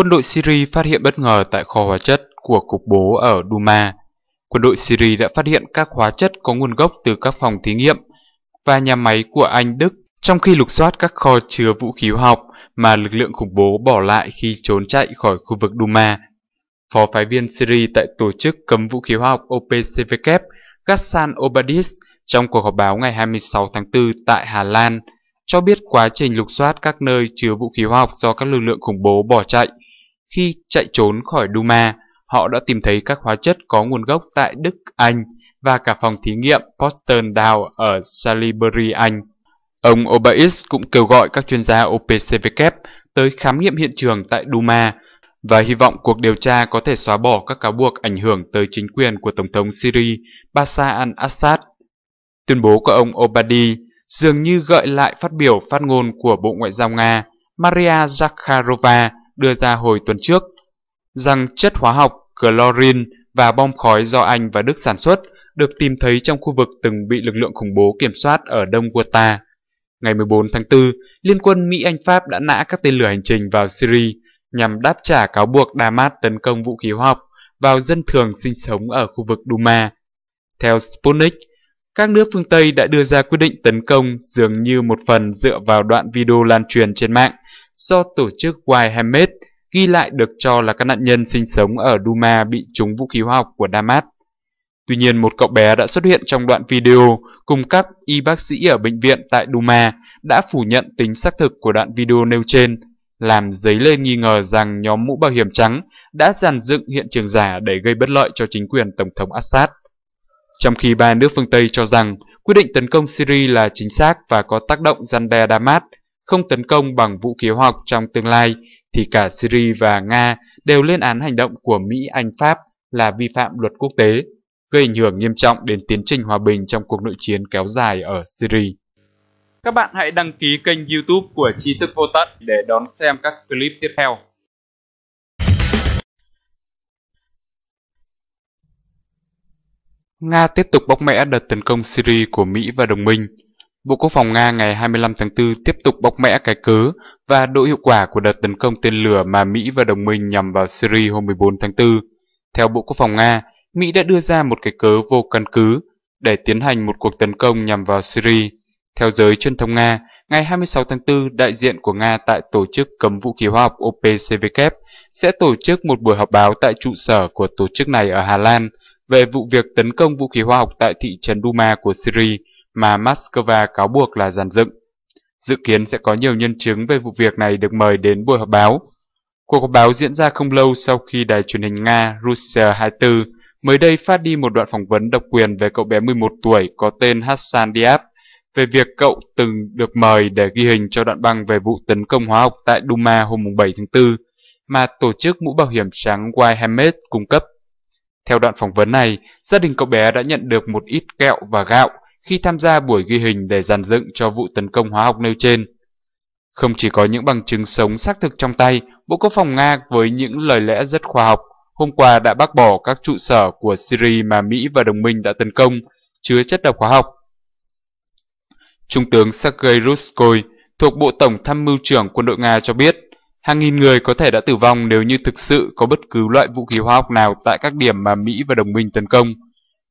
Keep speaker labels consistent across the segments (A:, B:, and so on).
A: Quân đội Syria phát hiện bất ngờ tại kho hóa chất của cục bố ở Duma. Quân đội Syria đã phát hiện các hóa chất có nguồn gốc từ các phòng thí nghiệm và nhà máy của Anh, Đức trong khi lục soát các kho chứa vũ khí hóa học mà lực lượng khủng bố bỏ lại khi trốn chạy khỏi khu vực Duma. Phó phái viên Syria tại tổ chức cấm vũ khí hóa học OPCW Gassan Obadis trong cuộc họp báo ngày 26 tháng 4 tại Hà Lan cho biết quá trình lục soát các nơi chứa vũ khí hóa học do các lực lượng khủng bố bỏ chạy khi chạy trốn khỏi Duma, họ đã tìm thấy các hóa chất có nguồn gốc tại Đức, Anh và cả phòng thí nghiệm Poston Down ở Salisbury, Anh. Ông Obeis cũng kêu gọi các chuyên gia OPCW tới khám nghiệm hiện trường tại Duma và hy vọng cuộc điều tra có thể xóa bỏ các cáo buộc ảnh hưởng tới chính quyền của Tổng thống Syria Bashar al-Assad. Tuyên bố của ông Obadi dường như gợi lại phát biểu phát ngôn của Bộ Ngoại giao Nga Maria Zakharova đưa ra hồi tuần trước, rằng chất hóa học chlorin và bom khói do Anh và Đức sản xuất được tìm thấy trong khu vực từng bị lực lượng khủng bố kiểm soát ở Đông Qatar. Ngày 14 tháng 4, Liên quân Mỹ-Anh-Pháp đã nã các tên lửa hành trình vào Syria nhằm đáp trả cáo buộc Damas tấn công vũ khí hóa học vào dân thường sinh sống ở khu vực Duma. Theo Sputnik, các nước phương Tây đã đưa ra quyết định tấn công dường như một phần dựa vào đoạn video lan truyền trên mạng do tổ chức Wildhamet ghi lại được cho là các nạn nhân sinh sống ở Duma bị trúng vũ khí hóa học của Damas. Tuy nhiên, một cậu bé đã xuất hiện trong đoạn video cùng các y bác sĩ ở bệnh viện tại Duma đã phủ nhận tính xác thực của đoạn video nêu trên, làm dấy lên nghi ngờ rằng nhóm mũ bảo hiểm trắng đã dàn dựng hiện trường giả để gây bất lợi cho chính quyền Tổng thống Assad. Trong khi ba nước phương Tây cho rằng quyết định tấn công Syria là chính xác và có tác động gian đe Damas, không tấn công bằng vũ khí hóa học trong tương lai, thì cả Syria và Nga đều lên án hành động của Mỹ, Anh, Pháp là vi phạm luật quốc tế, gây ảnh hưởng nghiêm trọng đến tiến trình hòa bình trong cuộc nội chiến kéo dài ở Syria. Các bạn hãy đăng ký kênh YouTube của Tri thức vô tận để đón xem các clip tiếp theo. Nga tiếp tục bóc mẽ đợt tấn công Syria của Mỹ và đồng minh. Bộ Quốc phòng Nga ngày 25 tháng 4 tiếp tục bóc mẽ cái cớ và độ hiệu quả của đợt tấn công tên lửa mà Mỹ và đồng minh nhằm vào Syria hôm 14 tháng 4. Theo Bộ Quốc phòng Nga, Mỹ đã đưa ra một cái cớ vô căn cứ để tiến hành một cuộc tấn công nhằm vào Syria. Theo giới truyền thông Nga, ngày 26 tháng 4, đại diện của Nga tại Tổ chức Cấm Vũ khí Hóa học OPCW sẽ tổ chức một buổi họp báo tại trụ sở của tổ chức này ở Hà Lan về vụ việc tấn công vũ khí hóa học tại thị trấn Duma của Syria mà Moscow cáo buộc là giàn dựng. Dự kiến sẽ có nhiều nhân chứng về vụ việc này được mời đến buổi họp báo. Cuộc họp báo diễn ra không lâu sau khi đài truyền hình Nga Russia 24 mới đây phát đi một đoạn phỏng vấn độc quyền về cậu bé 11 tuổi có tên Hassan Diab về việc cậu từng được mời để ghi hình cho đoạn băng về vụ tấn công hóa học tại Duma hôm 7 tháng 4 mà tổ chức mũ bảo hiểm trắng White cung cấp. Theo đoạn phỏng vấn này, gia đình cậu bé đã nhận được một ít kẹo và gạo khi tham gia buổi ghi hình để dàn dựng cho vụ tấn công hóa học nêu trên. Không chỉ có những bằng chứng sống xác thực trong tay, Bộ Quốc phòng Nga với những lời lẽ rất khoa học, hôm qua đã bác bỏ các trụ sở của Syria mà Mỹ và đồng minh đã tấn công, chứa chất độc hóa học. Trung tướng Sergei Ruskoy thuộc Bộ Tổng Tham mưu trưởng quân đội Nga cho biết, hàng nghìn người có thể đã tử vong nếu như thực sự có bất cứ loại vũ khí hóa học nào tại các điểm mà Mỹ và đồng minh tấn công.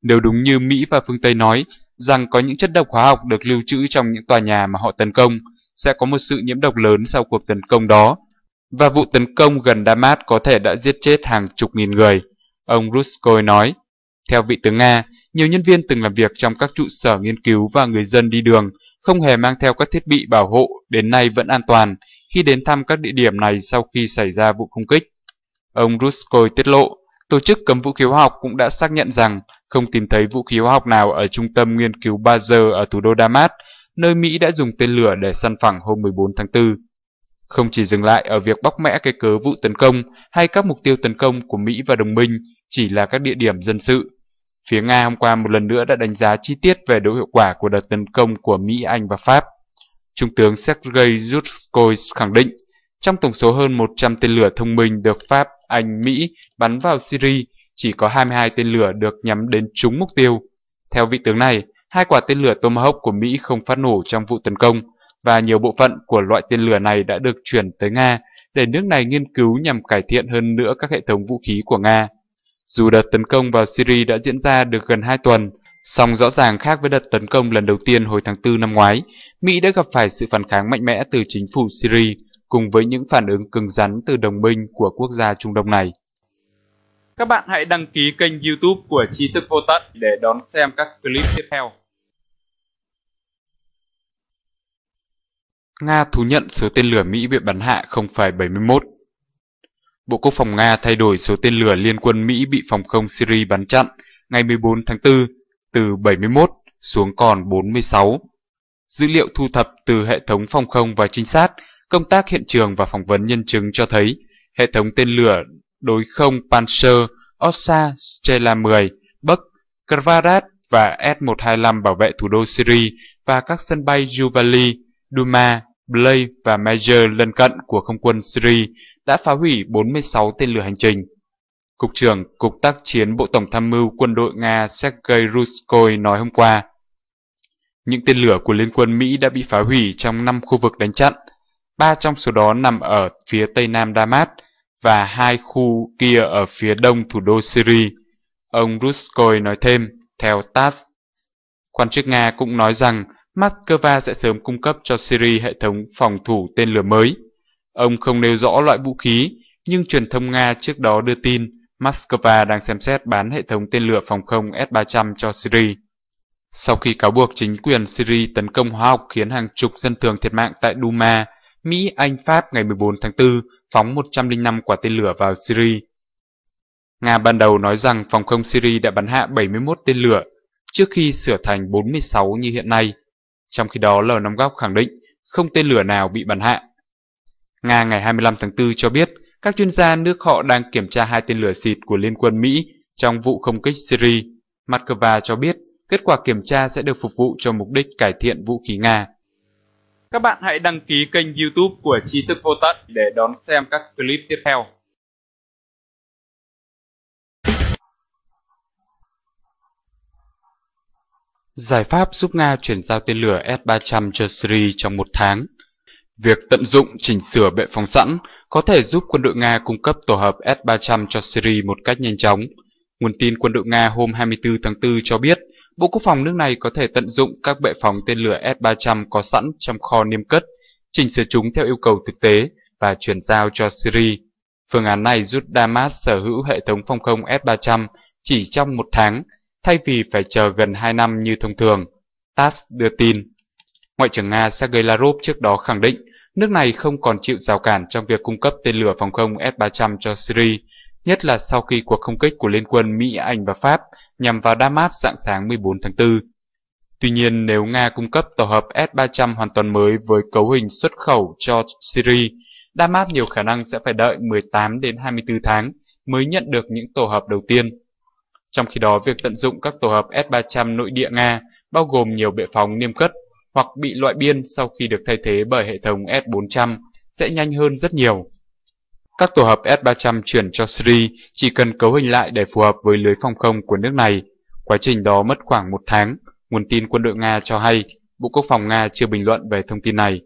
A: Nếu đúng như Mỹ và phương Tây nói, rằng có những chất độc hóa học được lưu trữ trong những tòa nhà mà họ tấn công, sẽ có một sự nhiễm độc lớn sau cuộc tấn công đó, và vụ tấn công gần Damas có thể đã giết chết hàng chục nghìn người, ông Ruskoy nói. Theo vị tướng Nga, nhiều nhân viên từng làm việc trong các trụ sở nghiên cứu và người dân đi đường không hề mang theo các thiết bị bảo hộ đến nay vẫn an toàn khi đến thăm các địa điểm này sau khi xảy ra vụ không kích. Ông Ruskoy tiết lộ, tổ chức cấm vũ khí hóa học cũng đã xác nhận rằng không tìm thấy vũ khí hóa học nào ở trung tâm nghiên cứu Bazer ở thủ đô Damas, nơi Mỹ đã dùng tên lửa để săn phẳng hôm 14 tháng 4. Không chỉ dừng lại ở việc bóc mẽ cái cớ vụ tấn công hay các mục tiêu tấn công của Mỹ và đồng minh chỉ là các địa điểm dân sự. Phía Nga hôm qua một lần nữa đã đánh giá chi tiết về độ hiệu quả của đợt tấn công của Mỹ, Anh và Pháp. Trung tướng Sergei Zhutskoy khẳng định, trong tổng số hơn 100 tên lửa thông minh được Pháp, Anh, Mỹ bắn vào Syria, chỉ có 22 tên lửa được nhắm đến trúng mục tiêu. Theo vị tướng này, hai quả tên lửa Tomahawk của Mỹ không phát nổ trong vụ tấn công và nhiều bộ phận của loại tên lửa này đã được chuyển tới Nga để nước này nghiên cứu nhằm cải thiện hơn nữa các hệ thống vũ khí của Nga. Dù đợt tấn công vào Syria đã diễn ra được gần 2 tuần, song rõ ràng khác với đợt tấn công lần đầu tiên hồi tháng 4 năm ngoái, Mỹ đã gặp phải sự phản kháng mạnh mẽ từ chính phủ Syria cùng với những phản ứng cứng rắn từ đồng minh của quốc gia Trung Đông này. Các bạn hãy đăng ký kênh youtube của Tri Thức Vô Tận để đón xem các clip tiếp theo. Nga thú nhận số tên lửa Mỹ bị bắn hạ không phải 71 Bộ Quốc phòng Nga thay đổi số tên lửa liên quân Mỹ bị phòng không Syria bắn chặn ngày 14 tháng 4 từ 71 xuống còn 46. Dữ liệu thu thập từ hệ thống phòng không và trinh sát, công tác hiện trường và phỏng vấn nhân chứng cho thấy hệ thống tên lửa đối không Panzer, Ossa Strela 10, Bắc, Kvarat và S-125 bảo vệ thủ đô Syria và các sân bay Juvali, Duma, Blay và Major lân cận của không quân Syria đã phá hủy 46 tên lửa hành trình. Cục trưởng Cục tác chiến Bộ Tổng tham mưu quân đội Nga Sergei Ruskoy nói hôm qua, những tên lửa của Liên quân Mỹ đã bị phá hủy trong 5 khu vực đánh chặn, ba trong số đó nằm ở phía tây nam Damas, và hai khu kia ở phía đông thủ đô Syria. Ông Ruskoy nói thêm, theo TASS. Quan chức Nga cũng nói rằng Moscow sẽ sớm cung cấp cho Syria hệ thống phòng thủ tên lửa mới. Ông không nêu rõ loại vũ khí, nhưng truyền thông Nga trước đó đưa tin Moscow đang xem xét bán hệ thống tên lửa phòng không S-300 cho Syria. Sau khi cáo buộc chính quyền Syria tấn công hóa học khiến hàng chục dân thường thiệt mạng tại Duma, Mỹ, Anh, Pháp ngày 14 tháng 4 phóng 105 quả tên lửa vào Syria. Nga ban đầu nói rằng phòng không Syria đã bắn hạ 71 tên lửa trước khi sửa thành 46 như hiện nay. Trong khi đó, l Năm Góc khẳng định không tên lửa nào bị bắn hạ. Nga ngày 25 tháng 4 cho biết các chuyên gia nước họ đang kiểm tra hai tên lửa xịt của Liên quân Mỹ trong vụ không kích Syria. Moscow cho biết kết quả kiểm tra sẽ được phục vụ cho mục đích cải thiện vũ khí Nga. Các bạn hãy đăng ký kênh youtube của Tri Thức Vô Tận để đón xem các clip tiếp theo. Giải pháp giúp Nga chuyển giao tên lửa S-300 cho Syria trong một tháng Việc tận dụng chỉnh sửa bệ phóng sẵn có thể giúp quân đội Nga cung cấp tổ hợp S-300 cho Syria một cách nhanh chóng. Nguồn tin quân đội Nga hôm 24 tháng 4 cho biết Bộ Quốc phòng nước này có thể tận dụng các bệ phóng tên lửa S-300 có sẵn trong kho niêm cất, chỉnh sửa chúng theo yêu cầu thực tế và chuyển giao cho Syria. Phương án này giúp Damas sở hữu hệ thống phòng không S-300 chỉ trong một tháng, thay vì phải chờ gần hai năm như thông thường. TASS đưa tin. Ngoại trưởng Nga Sergei Lavrov trước đó khẳng định nước này không còn chịu rào cản trong việc cung cấp tên lửa phòng không S-300 cho Syria, nhất là sau khi cuộc không kích của Liên quân Mỹ, Anh và Pháp nhằm vào Damas dạng sáng 14 tháng 4. Tuy nhiên, nếu Nga cung cấp tổ hợp S-300 hoàn toàn mới với cấu hình xuất khẩu cho Syria, Damas nhiều khả năng sẽ phải đợi 18 đến 24 tháng mới nhận được những tổ hợp đầu tiên. Trong khi đó, việc tận dụng các tổ hợp S-300 nội địa Nga bao gồm nhiều bệ phóng niêm cất hoặc bị loại biên sau khi được thay thế bởi hệ thống S-400 sẽ nhanh hơn rất nhiều. Các tổ hợp S-300 chuyển cho Syria chỉ cần cấu hình lại để phù hợp với lưới phòng không của nước này. Quá trình đó mất khoảng một tháng. Nguồn tin quân đội Nga cho hay Bộ Quốc phòng Nga chưa bình luận về thông tin này.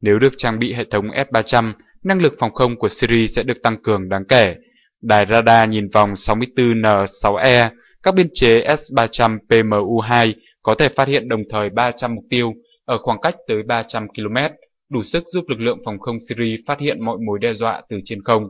A: Nếu được trang bị hệ thống S-300, năng lực phòng không của Syria sẽ được tăng cường đáng kể. Đài radar nhìn vòng 64N6E, các biên chế S-300 PMU-2 có thể phát hiện đồng thời 300 mục tiêu ở khoảng cách tới 300 km đủ sức giúp lực lượng phòng không Syria phát hiện mọi mối đe dọa từ trên không.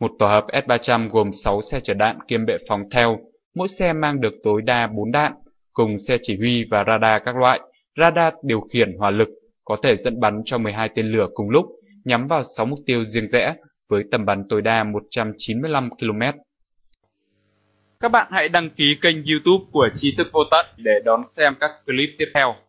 A: Một tổ hợp S-300 gồm 6 xe chở đạn kiêm bệ phóng theo, mỗi xe mang được tối đa 4 đạn, cùng xe chỉ huy và radar các loại, radar điều khiển hỏa lực, có thể dẫn bắn cho 12 tên lửa cùng lúc, nhắm vào 6 mục tiêu riêng rẽ, với tầm bắn tối đa 195 km. Các bạn hãy đăng ký kênh youtube của Tri thức vô tận để đón xem các clip tiếp theo.